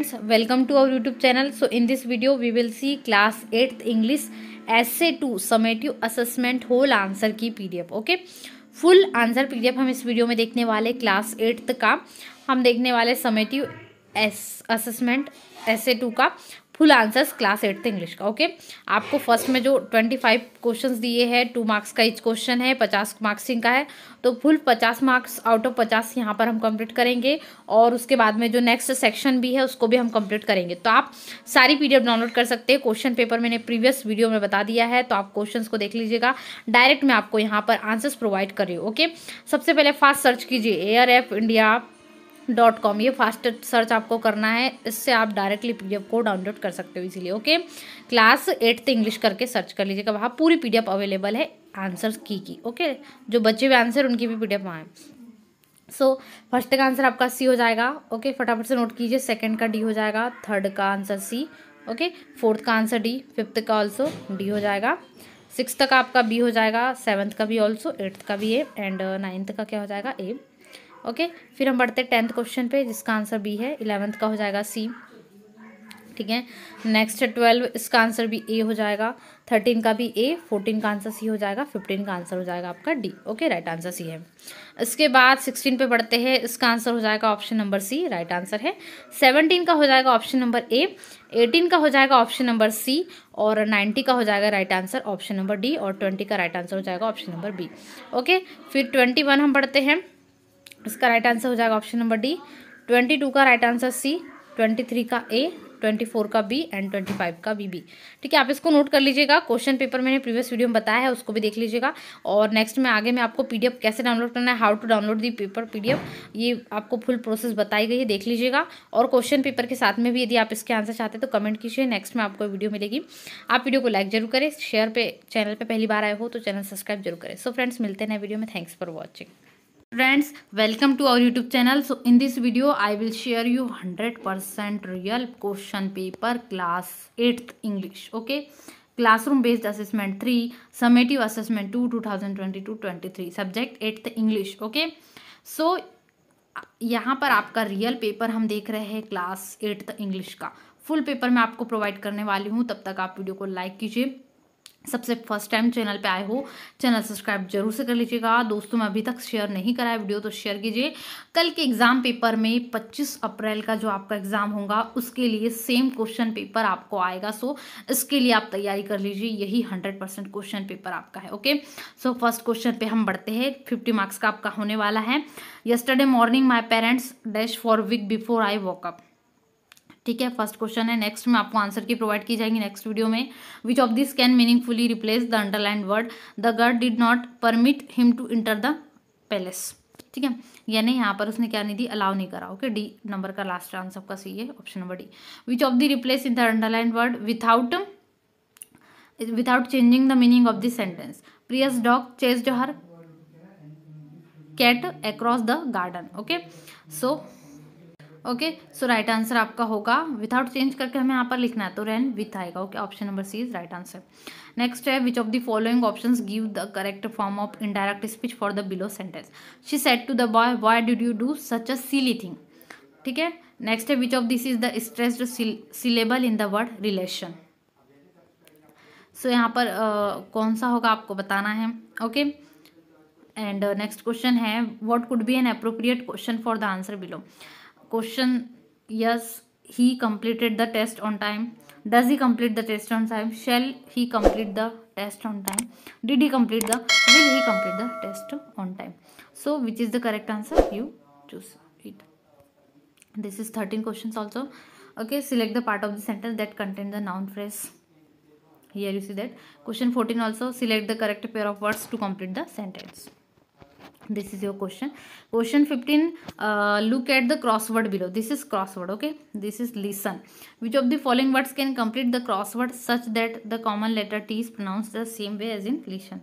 Welcome to our YouTube channel so in this video we will see class eighth English SA two summative assessment whole answer की PDF okay full answer PDF हम इस video में देखने वाले class eighth का हम देखने वाले summative S assessment SA two का full answers class eighth English का ओके आपको फर्स्ट में जो ट्वेंटी फाइव क्वेश्चन दिए हैं टू मार्क्स का इच क्वेश्चन है पचास मार्क्सिंग का है तो फुल पचास मार्क्स आउट ऑफ पचास यहाँ पर हम कंप्लीट करेंगे और उसके बाद में जो नेक्स्ट सेक्शन भी है उसको भी हम कंप्लीट करेंगे तो आप सारी पी डाउनलोड कर सकते हैं क्वेश्चन पेपर मैंने प्रीवियस वीडियो में बता दिया है तो आप क्वेश्चन को देख लीजिएगा डायरेक्ट मैं आपको यहाँ पर आंसर्स प्रोवाइड कर रही हूँ ओके सबसे पहले फास्ट सर्च कीजिए air F India dot com ये फास्ट सर्च आपको करना है इससे आप डायरेक्टली पी को डाउनलोड कर सकते हो इसीलिए ओके क्लास एट्थ इंग्लिश करके सर्च कर लीजिएगा वहाँ पूरी पी अवेलेबल है आंसर की की ओके जो बच्चे भी आंसर उनकी भी P D F so first का आंसर आपका सी हो जाएगा ओके फटाफट से नोट कीजिए सेकंड का डी हो जाएगा थर्ड का आंसर सी ओके फोर्थ का आंसर डी फिफ्थ का ऑल्सो डी हो जाएगा सिक्स का आपका बी हो जाएगा सेवन्थ का भी ऑल्सो एट्थ का भी ए एंड नाइन्थ का क्या हो जाएगा ए ओके फिर हम बढ़ते टेंथ क्वेश्चन पे जिसका आंसर बी है इलेवंथ का हो जाएगा सी ठीक है नेक्स्ट ट्वेल्व इसका आंसर भी ए हो जाएगा थर्टीन का भी ए फोर्टीन का आंसर सी हो जाएगा फिफ्टीन का आंसर हो जाएगा आपका D okay right answer C है इसके बाद सिक्सटीन पे बढ़ते हैं इसका आंसर हो जाएगा option number C right answer है सेवनटीन का हो जाएगा ऑप्शन नंबर ए एटीन का हो जाएगा ऑप्शन नंबर सी और नाइन्टी का हो जाएगा right answer option number D और ट्वेंटी का राइट आंसर हो जाएगा ऑप्शन नंबर बी ओके फिर ट्वेंटी वन हम पढ़ते हैं इसका राइट आंसर हो जाएगा option number D twenty two का right answer C twenty three का ए ट्वेंटी फोर का बी एंड ट्वेंटी फाइव का बी बी ठीक है आप इसको नोट कर लीजिएगा क्वेश्चन पेपर मैंने प्रीवियस वीडियो में बताया है उसको भी देख लीजिएगा और नेक्स्ट में आगे मैं आपको पीडीएफ कैसे डाउनलोड करना है how to download the paper PDF ये आपको फुल प्रोसेस बताई गई है देख लीजिएगा और क्वेश्चन पेपर के साथ में भी यदि आप इसके आंसर चाहते हैं तो कमेंट कीजिए नेक्स्ट में आपको वीडियो मिलेगी आप वीडियो को लाइक जरूर करें शेयर पर चैनल पर पहली बार आए हो तो चैनल सब्सक्राइब जरूर करें सो फ्रेंड्स मिलते हैं वीडियो में thanks for watching friends welcome to our YouTube channel so in this video I will share you hundred percent real question paper class eighth English okay classroom based assessment three summative assessment two two thousand twenty twenty two three subject eighth English okay so यहाँ पर आपका real paper हम देख रहे हैं class eighth English का full paper मैं आपको प्रोवाइड करने वाली हूँ तब तक आप वीडियो को लाइक कीजिए सबसे फर्स्ट टाइम चैनल पे आए हो चैनल सब्सक्राइब जरूर से कर लीजिएगा दोस्तों मैं अभी तक शेयर नहीं करा है वीडियो तो शेयर कीजिए कल के एग्ज़ाम पेपर में 25 अप्रैल का जो आपका एग्ज़ाम होगा उसके लिए सेम क्वेश्चन पेपर आपको आएगा सो इसके लिए आप तैयारी कर लीजिए यही हंड्रेड परसेंट क्वेश्चन पेपर आपका है ओके सो फर्स्ट क्वेश्चन पे हम बढ़ते हैं फिफ्टी मार्क्स का आपका होने वाला है yesterday morning my parents dash for week before I woke up ठीक है फर्स्ट क्वेश्चन है नेक्स्ट में आपको आंसर की प्रोवाइड की जाएगी नेक्स्ट वीडियो में which of this can meaningfully replace the underline word the guard did not permit him to enter the palace ठीक है यानी यहाँ पर उसने क्या नहीं दी अलाउ नहीं करा ओके डी नंबर का लास्ट आंसर आपका सही है option number D which of the replace in the underline word without without changing the meaning of this sentence Priya's dog chase her cat across the garden okay so okay so right answer आपका होगा without change करके हमें यहाँ पर लिखना है तो rain with आएगा okay option number C is right answer next है which of the following option give the correct form of indirect speech for the below sentence she said to the boy why did you do such a silly thing ठीक है next है which of this is the stressed syllable in the word relation so यहाँ पर uh, कौन सा होगा आपको बताना है okay okay? And next question है what could be an appropriate question for the answer below Question Yes, he completed the test on time. Does he complete the test on time? Shall he complete the test on time? Did he complete the? Will he complete the test on time? So, which is the correct answer? You choose it. This is 13 questions also. Okay, select the part of the sentence that contain the noun phrase. Here you see that. Question 14 also, select the correct pair of words to complete the sentence. this is your question question 15 uh, look at the crossword below this is crossword okay this is listen which of the following words can complete the crossword such that the common letter t is pronounced the same way as in listen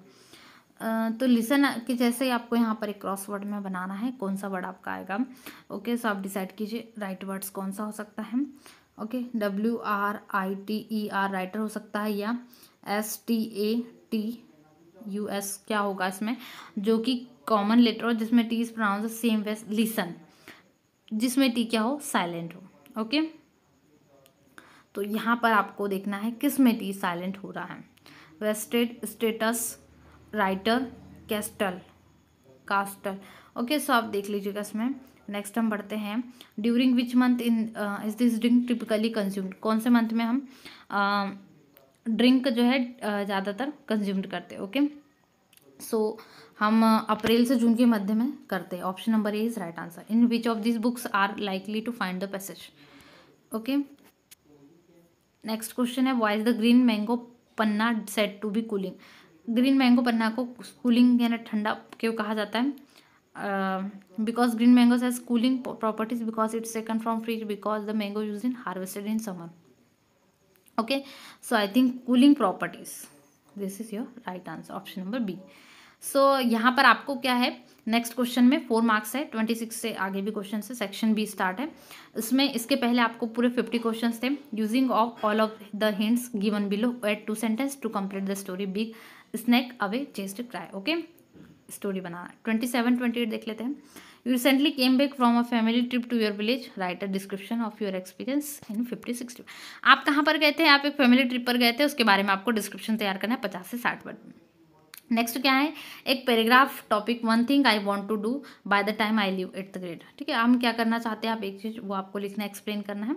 uh, तो listen के जैसे ही आपको यहाँ पर एक crossword में बनाना है कौन सा वर्ड आपका आएगा ओके okay, सो so आप डिसाइड कीजिए राइट वर्ड्स कौन सा हो सकता है okay W R I T E R writer हो सकता है या S T A T U S क्या होगा इसमें जो कि कॉमन लेटर हो जिसमें T is pronounce same way listen जिसमें टी क्या हो साइलेंट हो ओके तो यहाँ पर आपको देखना है किस में टी साइलेंट हो रहा है wasted status writer castle castle okay so आप देख लीजिएगा इसमें नेक्स्ट हम बढ़ते हैं during which month in is this drink typically consumed कौन से मंथ में हम ड्रिंक uh, जो है uh, ज़्यादातर कंज्यूम्ड करते हैं ओके सो हम अप्रैल से जून के मध्य में करते हैं option number A is right answer in which of this books are likely to find the passage okay next question है why is the green mango panna said to be cooling green mango panna को cooling यानी ठंडा क्यों कहा जाता है because green mango has cooling properties because it's second from fridge because the mango use in harvested in summer okay so I think cooling properties this is your right answer option number B so so, यहाँ पर आपको क्या है next question में four marks है twenty six से आगे भी क्वेश्चन है सेक्शन बी स्टार्ट है इसमें इसके पहले आपको पूरे फिफ्टी क्वेश्चन थे using of all of the hints given below eight to sentence to complete the story big snack away chest cry okay story बनाना ट्वेंटी सेवन ट्वेंटी एट देख लेते हैं you recently came back from a family trip to your village write a description of your experience in fifty sixty आप कहाँ पर गए थे आप एक फैमिली ट्रिप पर गए थे उसके बारे में आपको डिस्क्रिप्शन तैयार करना है पचास से साठ वर्ड में नेक्स्ट क्या है एक paragraph topic one thing I want to do by the time I leave at the grade ठीक है हम क्या करना चाहते हैं आप एक चीज़ वो आपको लिखना एक्सप्लेन करना है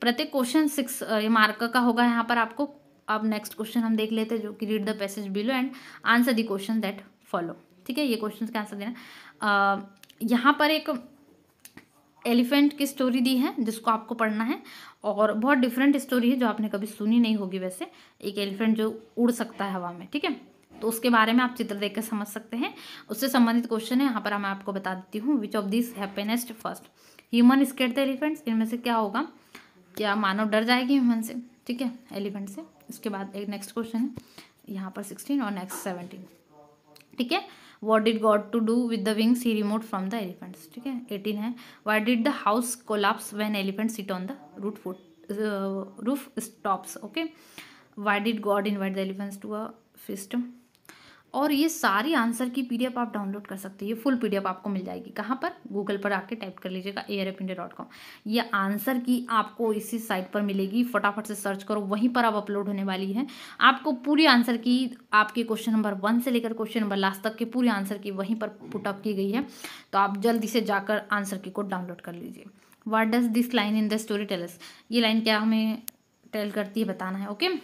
प्रत्येक क्वेश्चन सिक्स मार्क का होगा यहाँ पर आपको अब नेक्स्ट क्वेश्चन हम देख लेते हैं जो कि read the passage below and answer the question that follow ठीक है ये क्वेश्चन का आंसर देना यहाँ पर एक एलिफेंट की स्टोरी दी है जिसको आपको पढ़ना है और बहुत डिफरेंट स्टोरी है जो आपने कभी सुनी नहीं होगी वैसे एक एलिफेंट जो उड़ सकता है हवा में ठीक है तो उसके बारे में आप चित्र देख कर समझ सकते हैं उससे संबंधित क्वेश्चन है यहाँ पर मैं आपको बता देती हूँ which of this happened first human skate the elephants इनमें से क्या होगा क्या मानव डर जाएगी ह्यूमन से ठीक है एलिफेंट से उसके बाद एक नेक्स्ट क्वेश्चन है यहाँ पर सिक्सटीन और नेक्स्ट सेवनटीन ठीक है what did God to do with the wings he remote from the elephants ठीक है एटीन है why did the house collapse when elephant sit on the root foot roof stops okay why did God invite the elephants to a feast और ये सारी answer की P आप download कर सकते हैं ये फुल पी आपको मिल जाएगी कहाँ पर गूगल पर आके टाइप कर लीजिएगा air F India dot com ये आंसर की आपको इसी साइट पर मिलेगी फटाफट से सर्च करो वहीं पर आप अपलोड होने वाली है आपको पूरी आंसर की आपके क्वेश्चन नंबर वन से लेकर क्वेश्चन नंबर लास्ट तक के पूरी आंसर की वहीं पर पुटअप की गई है तो आप जल्दी से जाकर आंसर की को डाउनलोड कर लीजिए what does this line in the story tells ये लाइन क्या हमें टेल करती है बताना है ओके okay?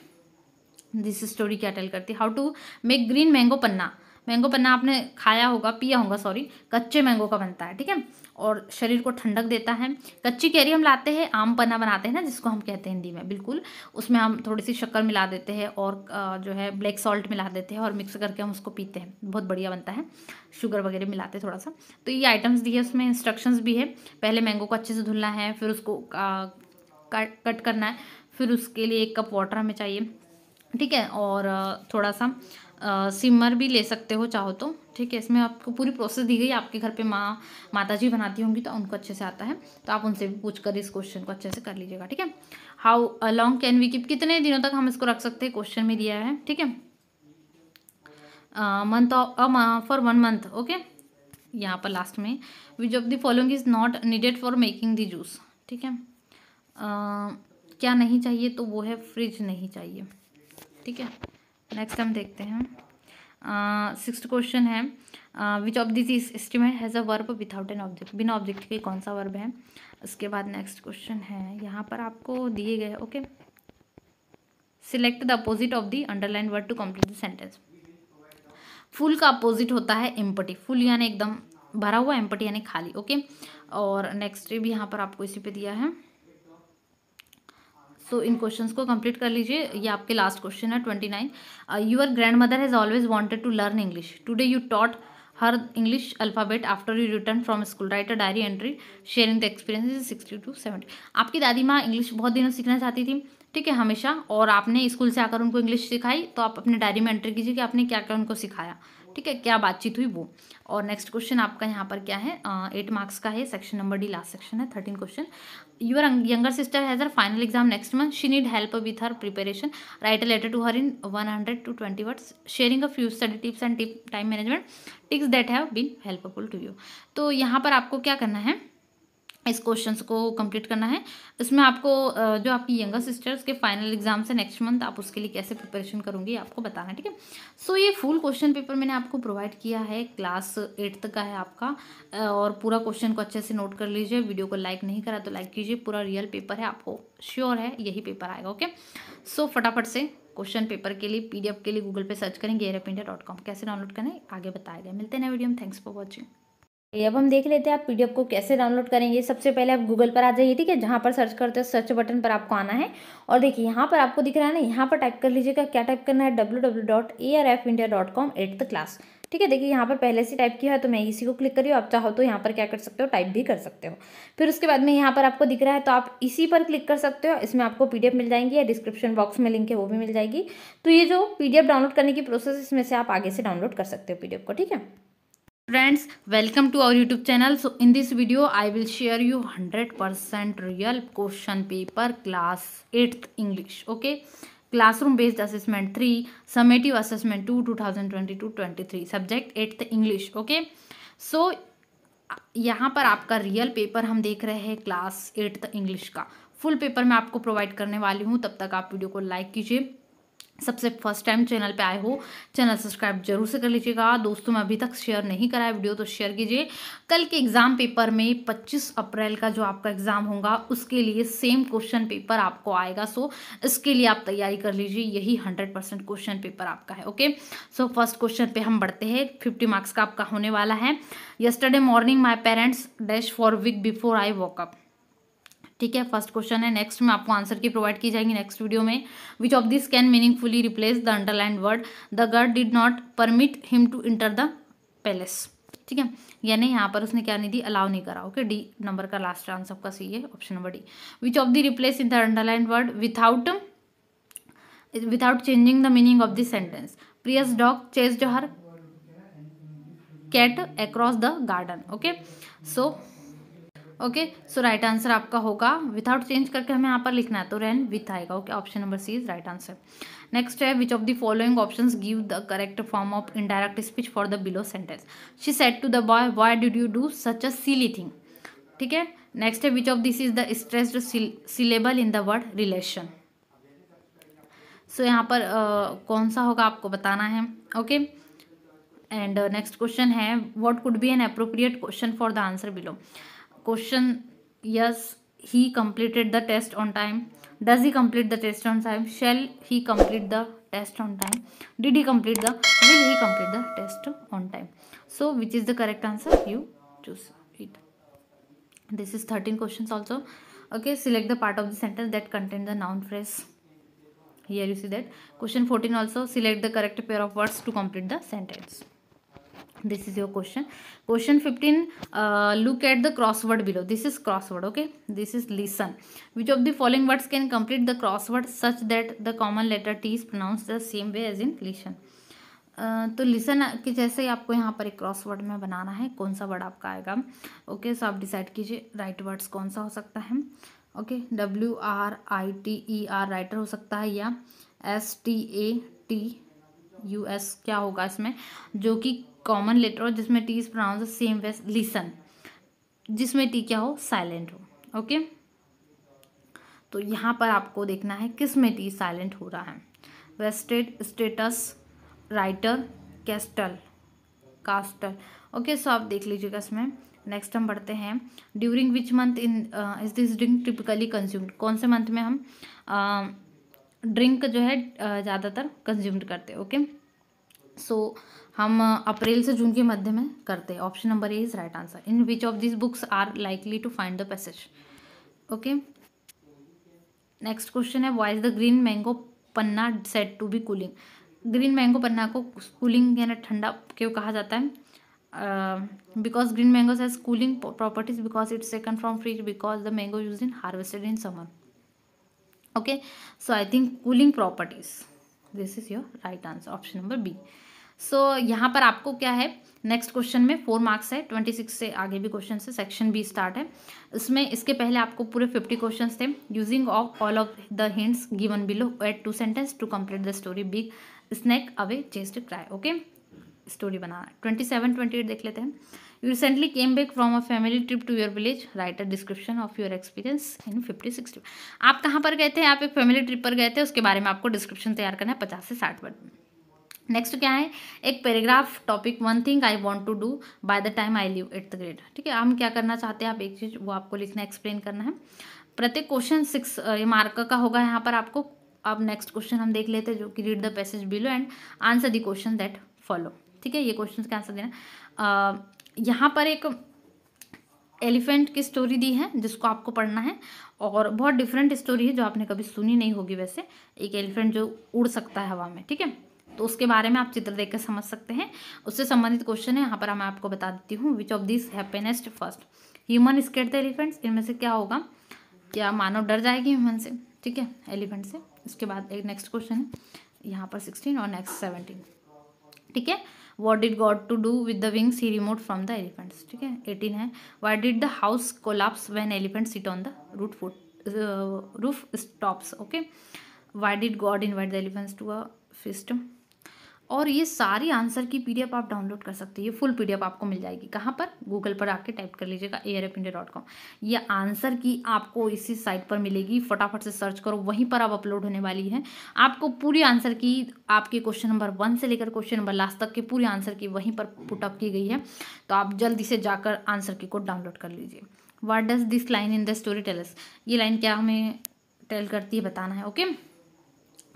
दिस स्टोरी क्या टेल करती है how to make green mango panna mango panna आपने खाया होगा पिया होगा सॉरी कच्चे मैंगो का बनता है ठीक है और शरीर को ठंडक देता है कच्ची कैरी हम लाते हैं आम पन्ना बनाते हैं ना जिसको हम कहते हैं हिंदी में बिल्कुल उसमें हम थोड़ी सी शक्कर मिला देते हैं और जो है ब्लैक सॉल्ट मिला देते हैं और मिक्स करके हम उसको पीते हैं बहुत बढ़िया बनता है शुगर वगैरह मिलाते थोड़ा सा तो ये आइटम्स दिए उसमें इंस्ट्रक्शन भी है पहले मैंगो को अच्छे से धुलना है फिर उसको कट करना है फिर उसके लिए एक कप वाटर हमें चाहिए ठीक है और थोड़ा सा सिमर भी ले सकते हो चाहो तो ठीक है इसमें आपको पूरी प्रोसेस दी गई आपके घर पे माँ माता जी बनाती होंगी तो उनको अच्छे से आता है तो आप उनसे भी पूछ कर इस क्वेश्चन को अच्छे से कर लीजिएगा ठीक है how long can we keep कितने दिनों तक हम इसको रख सकते हैं क्वेश्चन में दिया है ठीक है month of for one month okay यहाँ पर लास्ट में which of the following is not needed for making the juice ठीक है uh, क्या नहीं चाहिए तो वो है फ्रिज नहीं चाहिए ठीक है नेक्स्ट हम देखते हैं सिक्स क्वेश्चन है which of this estimate has a verb without an object बिना ऑब्जेक्ट के कौन सा वर्ब है उसके बाद नेक्स्ट क्वेश्चन है यहाँ पर आपको दिए गए okay select the opposite of the underline word to complete the sentence full का अपोजिट होता है एम्पटी फुल यानी एकदम भरा हुआ एम्पटी यानी खाली ओके और नेक्स्ट भी यहाँ पर आपको इसी पे दिया है सो इन क्वेश्चन को कंप्लीट कर लीजिए ये आपके लास्ट क्वेश्चन है twenty nine your grand mother has always wanted to learn English today you taught her English alphabet after you return from school write a diary entry sharing the experience sixty to seventy आपकी दादी माँ English बहुत दिनों सीखना चाहती थी ठीक है हमेशा और आपने स्कूल से आकर उनको इंग्लिश सिखाई तो आप अपने डायरी में एंट्री कीजिए कि आपने क्या क्या उनको सिखाया ठीक है क्या बातचीत हुई वो और नेक्स्ट क्वेश्चन आपका यहाँ पर क्या है एट मार्क्स का है section number D last section है thirteen question your younger sister has her final exam next month she need help with her preparation write a letter to her in one hundred to twenty words sharing a few study tips and tip time management ticks that have been helpful to you तो यहाँ पर आपको क्या करना है इस question को complete करना है इसमें आपको जो आपकी यंगर सिस्टर्स के फाइनल एग्जाम से नेक्स्ट मंथ आप उसके लिए कैसे प्रिपरेशन करूँगी आपको बताना है ठीक है सो ये फुल क्वेश्चन पेपर मैंने आपको प्रोवाइड किया है क्लास एट्थ का है आपका और पूरा क्वेश्चन को अच्छे से नोट कर लीजिए वीडियो को लाइक नहीं करा तो लाइक कीजिए पूरा रियल पेपर है आपको श्योर है यही पेपर आएगा ओके सो फटाफट से क्वेश्चन पेपर के लिए पी के लिए गूगल पर सर्च करें गेयर कैसे डाउनलोड करें आगे बताया गया मिलते हैं वीडियो में थैंक्स फॉर वॉचिंग अब हम देख लेते हैं आप पीडीएफ को कैसे डाउनलोड करेंगे सबसे पहले आप गूगल पर आ जाइए ठीक है जहाँ पर सर्च करते हो सर्च बटन पर आपको आना है और देखिए यहाँ पर आपको दिख रहा है ना यहाँ पर टाइप कर लीजिएगा क्या टाइप करना है W W dot A R F India dot com eighth class ठीक है देखिए यहाँ पर पहले से टाइप किया है तो मैं इसी को क्लिक करिए आप चाहो तो यहाँ पर क्या कर सकते हो टाइप भी कर सकते हो फिर उसके बाद में यहाँ पर आपको दिख रहा है तो आप इसी पर क्लिक कर सकते हो इसमें आपको पीडीएफ मिल जाएंगी या डिस्क्रिप्शन बॉक्स में लिंक है वो भी मिल जाएगी तो ये जो पीडीएफ डाउनलोड करने की प्रोसेस इसमें से आप आगे से डाउनलोड कर सकते हो पीडीएफ को ठीक है friends welcome to our YouTube channel so in this video I will share you hundred percent real question paper class eighth English okay classroom based assessment three summative assessment two two thousand twenty twenty two three subject eighth English okay so यहाँ पर आपका real paper हम देख रहे हैं class eighth English का full paper मैं आपको प्रोवाइड करने वाली हूँ तब तक आप वीडियो को लाइक कीजिए सबसे फर्स्ट टाइम चैनल पे आए हो चैनल सब्सक्राइब जरूर से कर लीजिएगा दोस्तों में अभी तक शेयर नहीं कराया वीडियो तो शेयर कीजिए कल के एग्ज़ाम पेपर में 25 अप्रैल का जो आपका एग्ज़ाम होगा उसके लिए सेम क्वेश्चन पेपर आपको आएगा सो इसके लिए आप तैयारी कर लीजिए यही हंड्रेड परसेंट क्वेश्चन पेपर आपका है ओके सो फर्स्ट क्वेश्चन पे हम बढ़ते हैं फिफ्टी मार्क्स का आपका होने वाला है yesterday morning my parents dash for week before I woke up ठीक है फर्स्ट क्वेश्चन है नेक्स्ट में आपको आंसर की प्रोवाइड की जाएगी नेक्स्ट वीडियो में which of this can meaningfully replace the underline word the guard did not permit him to enter the palace ठीक है यानी यहाँ पर उसने क्या नहीं दी अलाउ नहीं करा ओके डी नंबर का लास्ट आंसर आपका सही है option number D which of the replace in the underline word without without changing the meaning of this sentence Priya's dog chase her cat across the garden okay so okay so right answer आपका होगा without change करके हमें यहाँ पर लिखना है तो rain with आएगा okay option number C is right answer next है which of the following option give the correct form of indirect speech for the below sentence she said to the boy why did you do such a silly thing ठीक है next है which of this is the stressed syllable in the word relation so यहाँ पर uh, कौन सा होगा आपको बताना है okay okay? And next question है what could be an appropriate question for the answer below Question Yes, he completed the test on time. Does he complete the test on time? Shall he complete the test on time? Did he complete the, will he complete the test on time? So, which is the correct answer? You choose it. This is 13 questions also. Okay, select the part of the sentence that contain the noun phrase. Here you see that. Question 14 also, select the correct pair of words to complete the sentence. this is your question question 15 uh, look at the crossword below this is crossword okay this is listen which of the following words can complete the crossword such that the common letter t is pronounced the same way as in listen तो listen कि जैसे ही आपको यहाँ पर एक cross word में बनाना है कौन सा वर्ड आपका आएगा ओके सो आप डिसाइड कीजिए राइट वर्ड्स कौन सा हो सकता है okay W R I T E R writer हो सकता है या S T A T U S क्या होगा इसमें जो कि कॉमन लेटर हो जिसमें T is pronounce same way listen जिसमें टी क्या हो साइलेंट हो ओके तो यहाँ पर आपको देखना है किस में टी साइलेंट हो रहा है wasted status writer castle castle okay so आप देख लीजिएगा इसमें नेक्स्ट हम बढ़ते हैं during which month in is this drink typically consumed कौन से मंथ में हम ड्रिंक uh, जो है uh, ज़्यादातर कंज्यूम्ड करते हैं ओके okay? सो so, हम अप्रैल uh, से जून के मध्य में करते हैं option number A is right answer in which of this books are likely to find the passage okay next question है why is the green mango panna said to be cooling green mango panna को cooling यानी ठंडा क्यों कहा जाता है because green mango has cooling properties because it's second from fridge because the mango use in harvested in summer okay so I think cooling properties this is your right answer option number B so so, यहाँ पर आपको क्या है next question में four marks है twenty six से आगे भी क्वेश्चन है सेक्शन बी स्टार्ट है इसमें इसके पहले आपको पूरे फिफ्टी क्वेश्चन थे using of all of the hints given below eight to sentence to complete the story big snack away chest try okay story बनाना ट्वेंटी सेवन ट्वेंटी एट देख लेते हैं you recently came back from a family trip to your village write a description of your experience in fifty sixty आप कहाँ पर गए थे आप एक फैमिली ट्रिप पर गए थे उसके बारे में आपको डिस्क्रिप्शन तैयार करना है पचास से साठ वर्ड में नेक्स्ट क्या है एक paragraph topic one thing I want to do by the time I leave at the grade ठीक है हम क्या करना चाहते हैं आप एक चीज़ वो आपको लिखना एक्सप्लेन करना है प्रत्येक क्वेश्चन सिक्स मार्क का होगा यहाँ पर आपको अब नेक्स्ट क्वेश्चन हम देख लेते हैं जो कि read the passage below and answer the question that follow ठीक है ये क्वेश्चन का आंसर देना यहाँ पर एक एलिफेंट की स्टोरी दी है जिसको आपको पढ़ना है और बहुत डिफरेंट स्टोरी है जो आपने कभी सुनी नहीं होगी वैसे एक एलिफेंट जो उड़ सकता है हवा में ठीक है तो उसके बारे में आप चित्र देख कर समझ सकते हैं उससे संबंधित क्वेश्चन है यहाँ पर मैं आपको बता देती हूँ which of this happened first human skate the elephants इनमें से क्या होगा क्या मानव डर जाएगी ह्यूमन से ठीक है एलिफेंट से उसके बाद एक नेक्स्ट क्वेश्चन है यहाँ पर सिक्सटीन और नेक्स्ट सेवनटीन ठीक है what did God to do with the wings he remote from the elephants ठीक है एटीन है why did the house collapse when elephant sit on the root foot roof stops okay why did God invite the elephants to a feast और ये सारी answer की P आप download कर सकते हैं ये फुल पी आपको मिल जाएगी कहाँ पर गूगल पर आके टाइप कर लीजिएगा A R F India dot com ये आंसर की आपको इसी साइट पर मिलेगी फटाफट से सर्च करो वहीं पर अब अपलोड होने वाली है आपको पूरी आंसर की आपके क्वेश्चन नंबर वन से लेकर क्वेश्चन नंबर लास्ट तक के पूरी आंसर की वहीं पर पुटअप की गई है तो आप जल्दी से जाकर आंसर की को डाउनलोड कर लीजिए what does this line in the story tells ये लाइन क्या हमें टेल करती है बताना है ओके okay?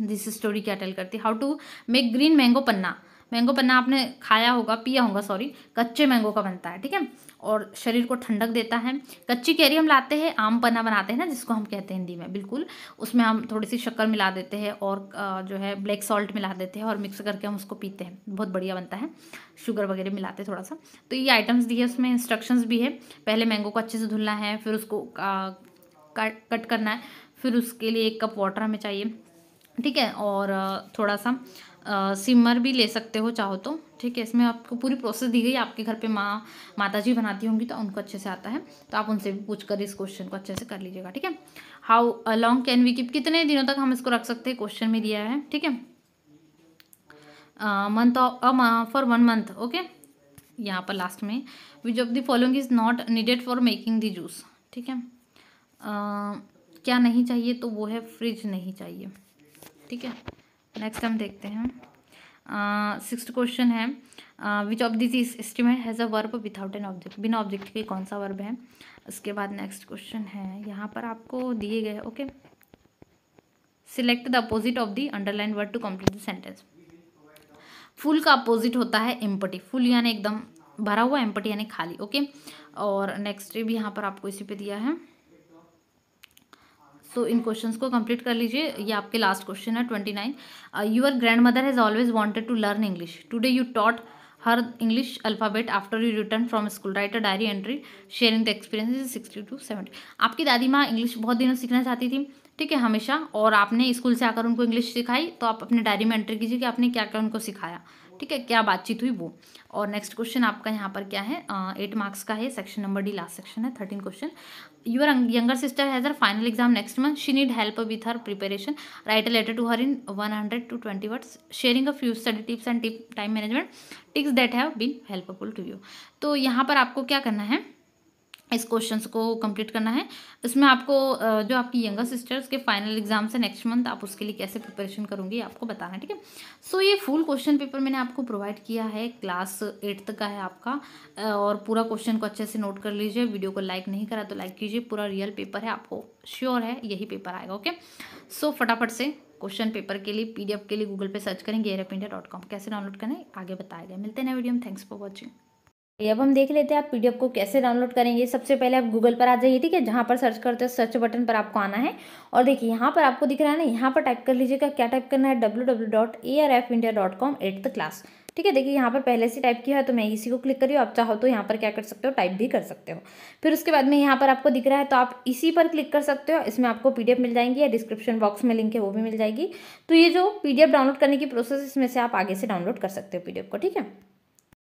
दिस स्टोरी क्या टेल करती है how to make green mango panna mango panna आपने खाया होगा पिया होगा सॉरी कच्चे मैंगो का बनता है ठीक है और शरीर को ठंडक देता है कच्ची कैरी हम लाते हैं आम पन्ना बनाते हैं ना जिसको हम कहते हैं हिंदी में बिल्कुल उसमें हम थोड़ी सी शक्कर मिला देते हैं और जो है ब्लैक सॉल्ट मिला देते हैं और मिक्स करके हम उसको पीते हैं बहुत बढ़िया बनता है शुगर वगैरह मिलाते हैं थोड़ा सा तो ये आइटम्स दिए उसमें इंस्ट्रक्शन भी है पहले मैंगो को अच्छे से धुलना है फिर उसको कट करना है फिर उसके लिए एक कप वाटर हमें चाहिए ठीक है और थोड़ा सा सिमर भी ले सकते हो चाहो तो ठीक है इसमें आपको पूरी प्रोसेस दी गई आपके घर पे माँ माता जी बनाती होंगी तो उनको अच्छे से आता है तो आप उनसे भी पूछ कर इस क्वेश्चन को अच्छे से कर लीजिएगा ठीक है how long can we keep कितने दिनों तक हम इसको रख सकते हैं क्वेश्चन में दिया है ठीक है month of for one month okay यहाँ पर लास्ट में which of the following is not needed for making the juice ठीक है uh, क्या नहीं चाहिए तो वो है फ्रिज नहीं चाहिए ठीक है नेक्स्ट हम देखते हैं सिक्स क्वेश्चन है which of this estimate has a verb without an object बिना ऑब्जेक्ट के कौन सा वर्ब है उसके बाद नेक्स्ट क्वेश्चन है यहाँ पर आपको दिए गए okay select the opposite of the underline word to complete the sentence full का अपोजिट होता है एम्पटी फुल यानी एकदम भरा हुआ एम्पटी यानी खाली ओके और नेक्स्ट भी यहाँ पर आपको इसी पे दिया है सो इन क्वेश्चन को कंप्लीट कर लीजिए ये आपके लास्ट क्वेश्चन है twenty nine your grand mother has always wanted to learn English today you taught her English alphabet after you return from school write a diary entry sharing the experience sixty to seventy आपकी दादी माँ English बहुत दिनों सीखना चाहती थी ठीक है हमेशा और आपने स्कूल से आकर उनको इंग्लिश सिखाई तो आप अपने डायरी में एंट्री कीजिए कि आपने क्या क्या उनको सिखाया ठीक है क्या बातचीत हुई वो और नेक्स्ट क्वेश्चन आपका यहाँ पर क्या है एट मार्क्स का है section number D last section है thirteen question your younger sister has her final exam next month she need help with her preparation write a letter to her in one hundred to twenty words sharing a few study tips and tip time management ticks that have been helpful to you तो यहाँ पर आपको क्या करना है इस question को complete करना है इसमें आपको जो आपकी यंगर सिस्टर्स के फाइनल एग्जाम से नेक्स्ट मंथ आप उसके लिए कैसे प्रिपरेशन करूँगी आपको बताना है ठीक है सो ये फुल क्वेश्चन पेपर मैंने आपको प्रोवाइड किया है क्लास एट्थ का है आपका और पूरा क्वेश्चन को अच्छे से नोट कर लीजिए वीडियो को लाइक नहीं करा तो लाइक कीजिए पूरा रियल पेपर है आपको श्योर है यही पेपर आएगा ओके सो फटाफट से क्वेश्चन पेपर के लिए पी के लिए गूगल पर सर्च करेंगे एयर कैसे डाउनलोड करें आगे बताया गया मिलते हैं वीडियो में थैंक्स फॉर वॉचिंग अब हम देख लेते हैं आप पीडीएफ को कैसे डाउनलोड करेंगे सबसे पहले आप गूगल पर आ जाइए ठीक है जहाँ पर सर्च करते हो सर्च बटन पर आपको आना है और देखिए यहाँ पर आपको दिख रहा है ना यहाँ पर टाइप कर लीजिएगा क्या टाइप करना है W W dot A R F India dot com at the class ठीक है देखिए यहाँ पर पहले से टाइप किया है तो मैं इसी को क्लिक करी आप चाहो तो यहाँ पर क्या कर सकते हो टाइप भी कर सकते हो फिर उसके बाद में यहाँ पर आपको दिख रहा है तो आप इसी पर क्लिक कर सकते हो इसमें आपको पीडीएफ मिल जाएंगी या डिस्क्रिप्शन बॉक्स में लिंक है वो भी मिल जाएगी तो ये जो पीडीएफ डाउनलोड करने की प्रोसेस इसमें से आप आगे से डाउनलोड कर सकते हो पीडीएफ को ठीक है